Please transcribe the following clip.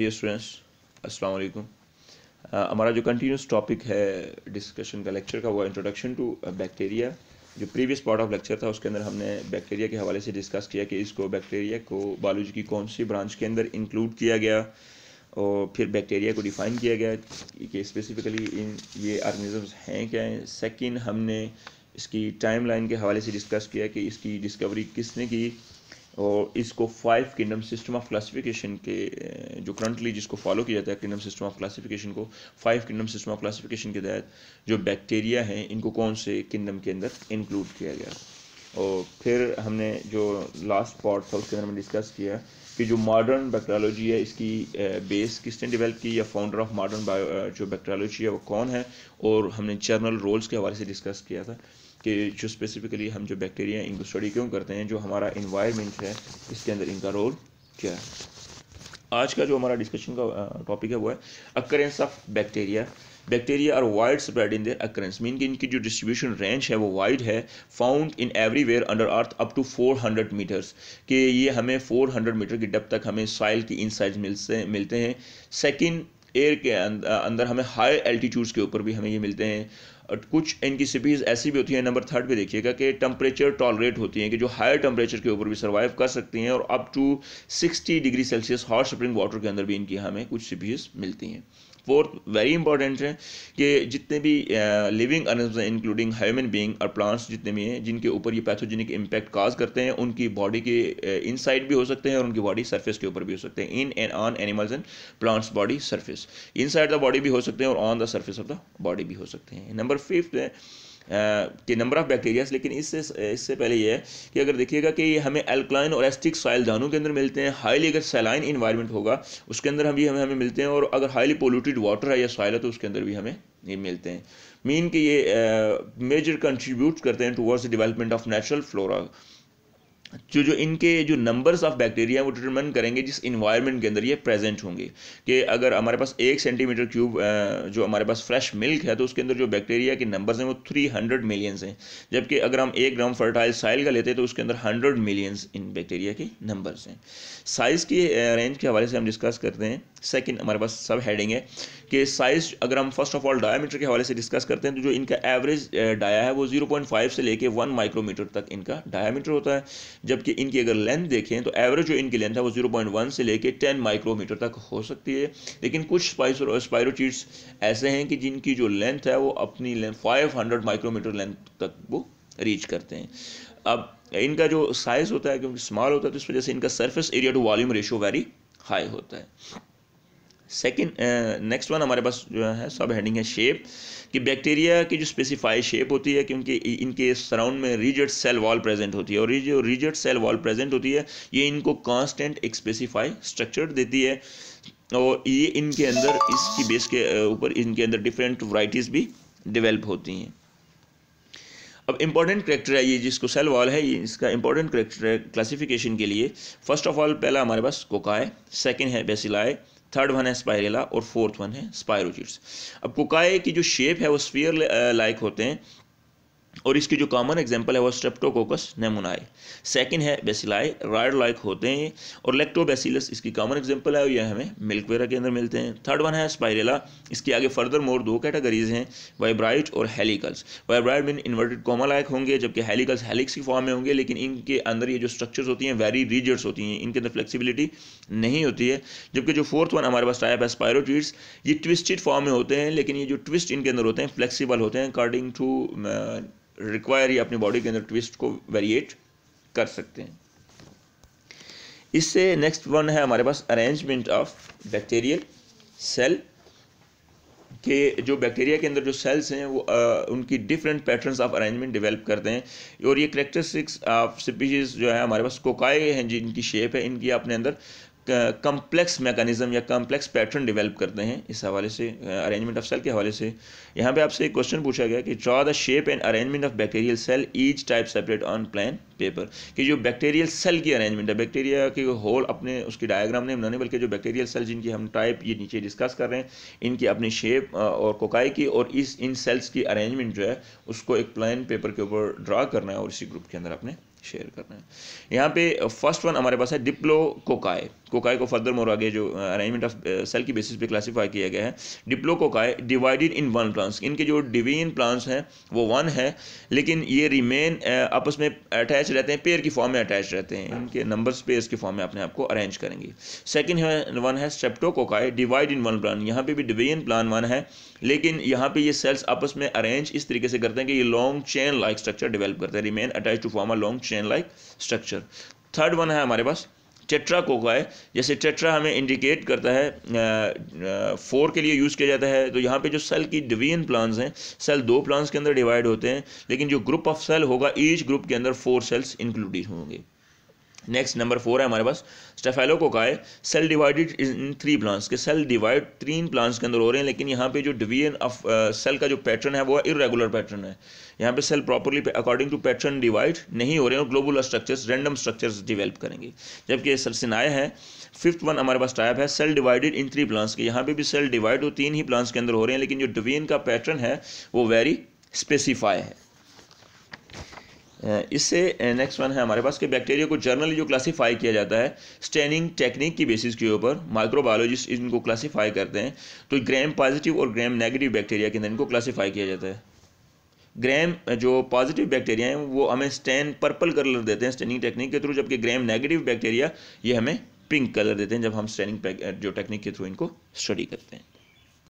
dear students अस्सलाम वालेकुम हमारा जो कंटिन्यूस टॉपिक है डिस्कशन का लेक्चर का वो इंट्रोडक्शन टू बैक्टीरिया जो प्रीवियस पार्ट ऑफ लेक्चर था उसके अंदर हमने बैक्टीरिया के हवाले से डिस्कस किया कि इसको बैक्टीरिया को बायोलॉजी की कौन सी ब्रांच के अंदर इंक्लूड किया गया और फिर बैक्टीरिया को डिफ़ाइन किया गया कि स्पेसिफ़िकली इन ये ऑर्गेनिजम्स हैं क्या हैं सेकेंड हमने इसकी टाइमलाइन के हवाले से डिस्कस किया कि इसकी डिस्कवरी किसने की और इसको five kingdom system of classification के जो करंटली जिसको फॉलो किया जाता है किंगडम सिस्टम ऑफ क्लासिफिकेशन को five kingdom system of classification के तहत जो बैक्टीरिया हैं इनको कौन से किंगडम के अंदर इंक्लूड किया गया और फिर हमने जो लास्ट पार्ट था उसके अंदर हमने डिस्कस किया कि जो मॉडर्न बैक्टेरियोलॉजी है इसकी बेस किसने डेवलप की या फाउंडर ऑफ मॉडर्न जो बैक्टेरियोलॉजी है वो कौन है और हमने जर्नल रोल्स के हवाले से डिस्कस किया था कि जो स्पेसिफ़िकली हम जो बैक्टीरिया इनको स्टडी क्यों करते हैं जो हमारा इन्वायरमेंट है इसके अंदर इनका रोल क्या है आज का जो हमारा डिस्कशन का टॉपिक है वो है occurrence of bacteria bacteria are wide spread in their occurrence mean कि इनकी जो डिस्ट्रीब्यूशन रेंज है वो वाइड है found in everywhere under earth up to 400 meters कि ये हमें 400 मीटर की डप तक हमें सॉइल की साइज मिलते मिलते हैं सेकेंड एयर के अंदर हमें हाई एल्टीट्यूड्स के ऊपर भी हमें ये मिलते हैं कुछ इनकी सिपीज़ ऐसी भी होती हैं नंबर थर्ड पे देखिएगा कि टेम्परेचर टॉलरेट होती हैं कि जो हायर टेम्परेचर के ऊपर भी सर्वाइव कर सकती हैं और up to 60 degree Celsius hot spring water के अंदर भी इनकी हमें कुछ सिपीज़ मिलती हैं फोर्थ वेरी इंपॉर्टेंट है कि जितने भी लिविंग ऑर्गेनिज्म हैं इंक्लूडिंग ह्यूमन बींग और प्लांट्स जितने भी हैं जिनके ऊपर ये पैथोजेनिक इम्पैक्ट काज करते हैं उनकी बॉडी के इनसाइड भी हो सकते हैं और उनकी बॉडी सर्फेस के ऊपर भी हो सकते हैं in and on animals and plants body surface inside the body भी हो सकते हैं और on the surface of the body भी हो सकते हैं नंबर फिफ्थ है के नंबर ऑफ़ बैक्टीरियाज लेकिन इससे इससे पहले यह है कि अगर देखिएगा कि हमें अल्कलाइन और एस्टिक सॉइल दानों के अंदर मिलते हैं हाईली अगर सैलाइन इन्वायरमेंट होगा उसके अंदर हम भी हमें हमें मिलते हैं और अगर हाईली पोल्यूटेड वाटर है या सॉइल है तो उसके अंदर भी हमें ये मिलते हैं मीन कि ये मेजर कंट्रीब्यूट करते हैं towards the development of natural flora जो जो इनके जो नंबर्स ऑफ बैक्टीरिया वो डिटरमिन करेंगे जिस इन्वायरमेंट के अंदर ये प्रेजेंट होंगे कि अगर हमारे पास एक सेंटीमीटर क्यूब जो हमारे पास फ्रेश मिल्क है तो उसके अंदर जो बैक्टीरिया के नंबर्स हैं वो थ्री हंड्रेड मिलियंस हैं जबकि अगर हम एक ग्राम फर्टाइल साइल का लेते हैं तो उसके अंदर हंड्रेड मिलियंस इन बैक्टीरिया के नंबर्स हैं साइज़ की रेंज के हवाले से हम डिस्कस करते हैं सेकेंड हमारे पास सब हेडिंग है कि साइज़ अगर हम फर्स्ट ऑफ ऑल डायामीटर के हवाले से डिस्कस करते हैं तो जो इनका एवरेज डाया है वो जीरो पॉइंट फाइव से लेके वन माइक्रोमीटर तक इनका डायामीटर होता है जबकि इनकी अगर लेंथ देखें तो एवरेज जो इनकी लेंथ है वो जीरो पॉइंट वन से लेके टेन माइक्रोमीटर तक हो सकती है लेकिन कुछ स्पाइसर स्पायरोचीट्स ऐसे हैं कि जिनकी जो लेंथ है वो अपनी length five hundred micrometer length तक वो रीच करते हैं अब इनका जो साइज़ होता है क्योंकि स्मॉल होता है तो इस वजह से इनका surface area to volume ratio very high होता है सेकेंड नेक्स्ट वन हमारे पास जो है सब हेडिंग है शेप कि बैक्टीरिया की जो स्पेसिफाई शेप होती है क्योंकि इनके सराउंड में रिजट सेल वॉल प्रेजेंट होती है और ये जो रिजट सेल वॉल प्रेजेंट होती है ये इनको कांस्टेंट एक स्पेसिफाई स्ट्रक्चर देती है और ये इनके अंदर इसकी बेस के uh, ऊपर इनके अंदर डिफरेंट वराइटीज़ भी डिवेल्प होती हैं अब इम्पॉर्टेंट करेक्टर है ये जिसको सेल वॉल है ये इसका इंपॉर्टेंट करेक्टर है क्लासीफिकेशन के लिए फर्स्ट ऑफ ऑल पहला हमारे पास कोकाए सेकेंड है बेसिलाए थर्ड वन है स्पायरेला और फोर्थ वन है स्पायरोजिट्स अब कोकाए की जो शेप है वो स्पीयर लाइक uh, होते हैं और इसकी जो कॉमन एग्जाम्पल है वो स्ट्रेप्टोकोकस नेमोनाए सेकंड है बेसिलाई रॉयड लाइक होते हैं और लेक्टोबेसिलस इसकी कॉमन एग्जाम्पल है और यह हमें मिल्कवेरा के अंदर मिलते हैं थर्ड वन है स्पायरेला इसके आगे फर्दर मोर दो कैटेगरीज हैं वाइब्राइट और helicals vibrio mean inverted comma like होंगे जबकि हेलिकल्स हेलिक्स की फॉर्म में होंगे लेकिन इनके अंदर ये जो स्ट्रक्चर्स होती हैं वेरी रिजिड्स होती हैं इनके अंदर फ्लेक्सीबिलिटी नहीं होती है जबकि जो फोर्थ वन हमारे पास टाइप है स्पायरोटीड्स ये ट्विस्टेड फॉर्म में होते हैं लेकिन ये जो ट्विस्ट इनके अंदर होते हैं फ्लेक्सीबल होते हैं अकॉर्डिंग टू रिक्वायर या अपनी बॉडी के अंदर ट्विस्ट को वेरिएट कर सकते हैं इससे नेक्स्ट वन है हमारे पास अरेंजमेंट ऑफ बैक्टीरियल सेल के जो बैक्टीरिया के अंदर जो सेल्स हैं वो आ, उनकी different patterns of arrangement develop करते हैं और ये करेक्टरिस्टिक्स ऑफ स्पीशीज जो है हमारे पास कोकाए हैं जिनकी शेप है इनकी अपने अंदर कम्प्लेक्स मैकानिजम या कम्प्लेक्स पैटर्न डेवलप करते हैं इस हवाले से अरेंजमेंट ऑफ सेल के हवाले से यहाँ पे आपसे एक क्वेश्चन पूछा गया कि draw the shape and arrangement of bacterial cell each type separate on plain paper कि जो बैक्टीरियल सेल की अरेंजमेंट है बैक्टीरिया के होल अपने उसके डायग्राम ने बनाने बल्कि जो बैक्टीरियल सेल जिनकी हम टाइप ये नीचे डिस्कस कर रहे हैं इनकी अपनी शेप और कोकाई की और इस इन सेल्स की अरेंजमेंट जो है उसको एक प्लान पेपर के ऊपर ड्रा करना है और इसी ग्रुप के अंदर अपने शेयर करना है यहाँ पे फर्स्ट वन हमारे पास है डिप्लो कोकाय कोकाय को फर्दर मोर आगे जो अरेंजमेंट ऑफ सेल की बेसिस पे क्लासिफाई किया गया है diplococci divided in one plants इनके जो डिवीन प्लांट्स हैं वो वन है लेकिन ये रिमेन आपस में अटैच अटैच रहते हैं पेयर की फॉर्म में अटैच रहते हैं इनके नंबर्स पेयर्स की फॉर्म में अपने आपको अरेंज करेंगे सेकंड है वन है streptococci divide in one plane यहाँ पे भी डिवीजन प्लान वन है लेकिन यहाँ पे ये सेल्स आपस में अरेंज इस तरीके से करते हैं कि ये long chain like structure develop करते हैं remain attach to form a long chain like structure third one है हमारे पास टेट्रा कोका है जैसे टेट्रा हमें इंडिकेट करता है फोर के लिए यूज़ किया जाता है तो यहाँ पे जो सेल की डिवीजन प्लांट्स हैं सेल दो प्लान्स के अंदर डिवाइड होते हैं लेकिन जो ग्रुप ऑफ सेल होगा ईच ग्रुप के अंदर फोर सेल्स इंक्लूडेड होंगे नेक्स्ट नंबर फोर है हमारे पास स्टेफेलो को कहा है cell divided in three plants के सेल डिवाइड तीन प्लांट्स के अंदर हो रहे हैं लेकिन यहाँ पे जो डिवीजन ऑफ सेल का जो पैटर्न है वो है इरेगुलर पैटर्न है यहाँ पे cell properly according to pattern divide नहीं हो रहे हैं और global structures random structures develop करेंगे जबकि सर सिनाए हैं फिफ्थ वन हमारे पास टाइप है cell divided in three plants के यहाँ पे भी सेल डिवाइड वो तीन ही प्लांट्स के अंदर हो रहे हैं लेकिन जो डिवीजन का पैटर्न है वो वेरी स्पेसिफाई है इससे नेक्स्ट वन है हमारे पास कि बैक्टीरिया को जर्नली जो क्लासीफाई किया जाता है स्टेनिंग टेक्निक की बेसिस के ऊपर माइक्रोबायोलॉजिस्ट इनको क्लासीफाई करते हैं तो ग्रैम पॉजिटिव और ग्रैम नेगेटिव बैक्टीरिया के अंदर इनको क्लासीफाई किया जाता है ग्रैम जो पॉजिटिव बैक्टीरिया हैं वो हमें स्टेन पर्पल कलर देते हैं स्टेनिंग टेक्निक के थ्रू जबकि ग्रैम नेगेटिव बैक्टीरिया ये हमें पिंक कलर देते हैं जब हम स्टेनिंग जो टेक्निक के थ्रू इनको स्टडी करते हैं